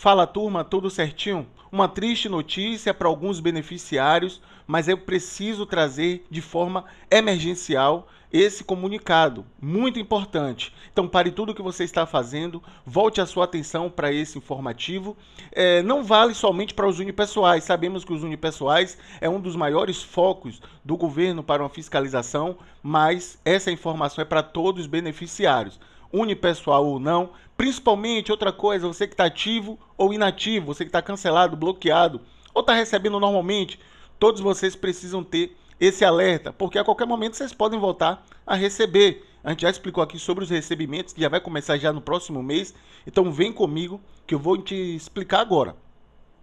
Fala turma, tudo certinho? Uma triste notícia para alguns beneficiários, mas eu preciso trazer de forma emergencial esse comunicado, muito importante. Então, pare tudo o que você está fazendo, volte a sua atenção para esse informativo. É, não vale somente para os unipessoais, sabemos que os unipessoais é um dos maiores focos do governo para uma fiscalização, mas essa informação é para todos os beneficiários unipessoal ou não. Principalmente, outra coisa, você que está ativo ou inativo, você que está cancelado, bloqueado ou está recebendo normalmente, todos vocês precisam ter esse alerta, porque a qualquer momento vocês podem voltar a receber. A gente já explicou aqui sobre os recebimentos, que já vai começar já no próximo mês. Então vem comigo que eu vou te explicar agora.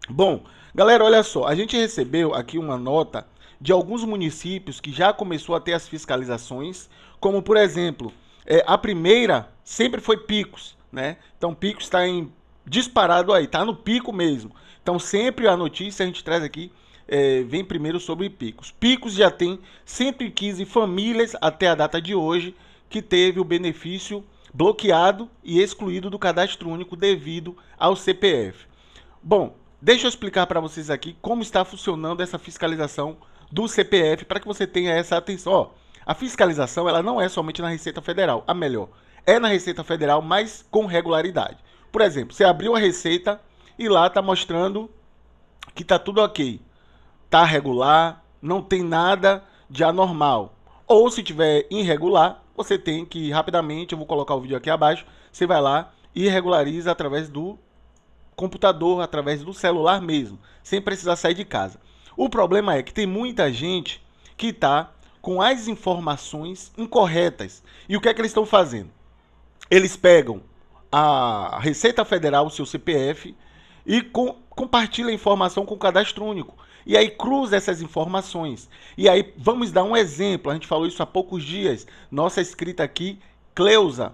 Bom, galera, olha só, a gente recebeu aqui uma nota de alguns municípios que já começou a ter as fiscalizações, como por exemplo, é, a primeira sempre foi Picos, né? Então Picos está em disparado aí, tá no pico mesmo. Então sempre a notícia a gente traz aqui é, vem primeiro sobre Picos. Picos já tem 115 famílias até a data de hoje que teve o benefício bloqueado e excluído do cadastro único devido ao CPF. Bom, deixa eu explicar para vocês aqui como está funcionando essa fiscalização do CPF para que você tenha essa atenção. Ó, a fiscalização ela não é somente na Receita Federal, a melhor, é na Receita Federal, mas com regularidade. Por exemplo, você abriu a Receita e lá está mostrando que está tudo ok, está regular, não tem nada de anormal. Ou se tiver irregular, você tem que rapidamente, eu vou colocar o vídeo aqui abaixo, você vai lá e regulariza através do computador, através do celular mesmo, sem precisar sair de casa. O problema é que tem muita gente que está com as informações incorretas. E o que é que eles estão fazendo? Eles pegam a Receita Federal, o seu CPF, e com, a informação com o cadastro único. E aí cruza essas informações. E aí vamos dar um exemplo. A gente falou isso há poucos dias. Nossa escrita aqui, Cleusa.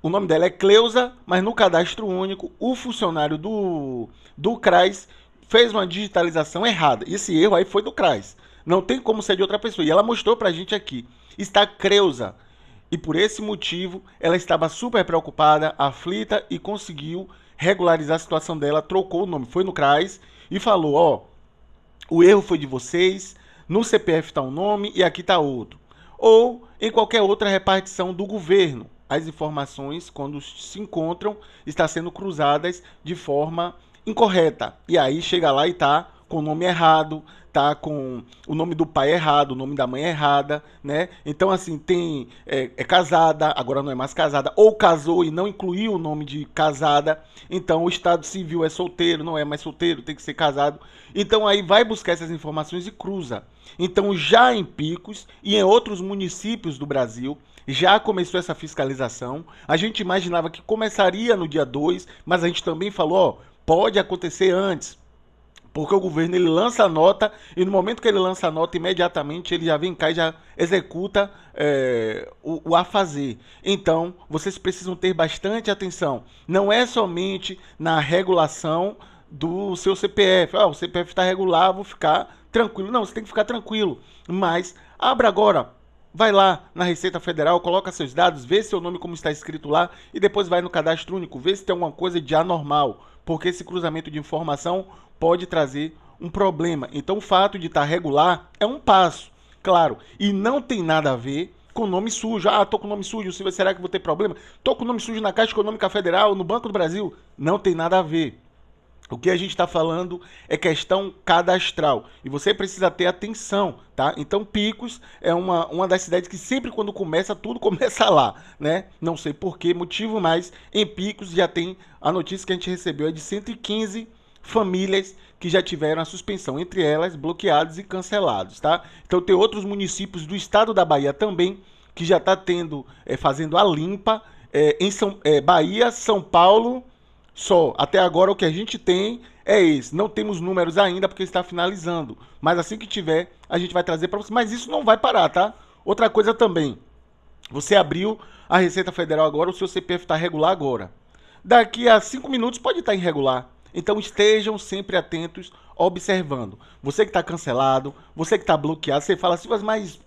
O nome dela é Cleusa, mas no cadastro único, o funcionário do, do CRAS fez uma digitalização errada. Esse erro aí foi do CRAS. Não tem como ser de outra pessoa. E ela mostrou pra gente aqui. Está Creuza. E por esse motivo, ela estava super preocupada, aflita e conseguiu regularizar a situação dela, trocou o nome, foi no CRAS e falou: "Ó, oh, o erro foi de vocês, no CPF está um nome e aqui está outro". Ou em qualquer outra repartição do governo. As informações quando se encontram está sendo cruzadas de forma incorreta. E aí chega lá e tá com o nome errado, tá com o nome do pai errado, o nome da mãe errada, né? Então, assim, tem. É, é, casada, agora não é mais casada, ou casou e não incluiu o nome de casada. Então, o Estado Civil é solteiro, não é mais solteiro, tem que ser casado. Então, aí vai buscar essas informações e cruza. Então, já em Picos e em outros municípios do Brasil, já começou essa fiscalização. A gente imaginava que começaria no dia 2, mas a gente também falou, ó, pode acontecer antes porque o governo ele lança a nota e no momento que ele lança a nota, imediatamente ele já vem cá e já executa é, o, o a fazer. Então, vocês precisam ter bastante atenção. Não é somente na regulação do seu CPF. Ah, o CPF está regular, vou ficar tranquilo. Não, você tem que ficar tranquilo. Mas abra agora Vai lá na Receita Federal, coloca seus dados, vê seu nome como está escrito lá e depois vai no cadastro único, vê se tem alguma coisa de anormal porque esse cruzamento de informação pode trazer um problema. Então, o fato de estar tá regular é um passo, claro, e não tem nada a ver com nome sujo. Ah, tô com nome sujo, será que vou ter problema? Tô com nome sujo na Caixa Econômica Federal, no Banco do Brasil. Não tem nada a ver. O que a gente está falando é questão cadastral e você precisa ter atenção, tá? Então Picos é uma, uma das cidades que sempre quando começa tudo começa lá, né? Não sei por que motivo, mas em Picos já tem a notícia que a gente recebeu é de 115 famílias que já tiveram a suspensão, entre elas bloqueados e cancelados, tá? Então tem outros municípios do estado da Bahia também que já está tendo é, fazendo a limpa é, em São, é, Bahia, São Paulo só. Até agora o que a gente tem é esse. Não temos números ainda porque está finalizando. Mas assim que tiver, a gente vai trazer para você. Mas isso não vai parar, tá? Outra coisa também. Você abriu a Receita Federal agora, o seu CPF está regular agora. Daqui a cinco minutos pode estar tá irregular. Então estejam sempre atentos, observando. Você que está cancelado, você que está bloqueado, você fala assim, mas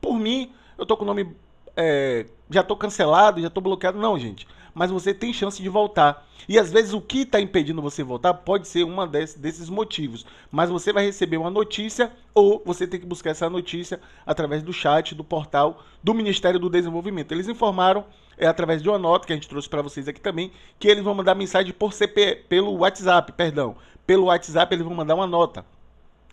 por mim, eu tô com o nome. É, já tô cancelado, já tô bloqueado. Não, gente mas você tem chance de voltar. E às vezes o que está impedindo você voltar pode ser um desses motivos. Mas você vai receber uma notícia ou você tem que buscar essa notícia através do chat, do portal do Ministério do Desenvolvimento. Eles informaram é, através de uma nota que a gente trouxe para vocês aqui também que eles vão mandar mensagem por CP, pelo WhatsApp, perdão. Pelo WhatsApp eles vão mandar uma nota.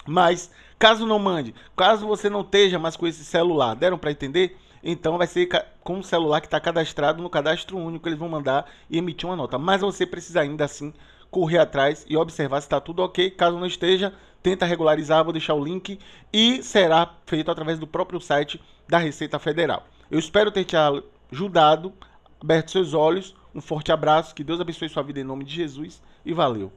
Mas caso não mande, caso você não esteja mais com esse celular, deram para entender? Então vai ser com o celular que está cadastrado no cadastro único, eles vão mandar e emitir uma nota. Mas você precisa ainda assim correr atrás e observar se está tudo ok. Caso não esteja, tenta regularizar, vou deixar o link e será feito através do próprio site da Receita Federal. Eu espero ter te ajudado, aberto seus olhos. Um forte abraço, que Deus abençoe sua vida em nome de Jesus e valeu!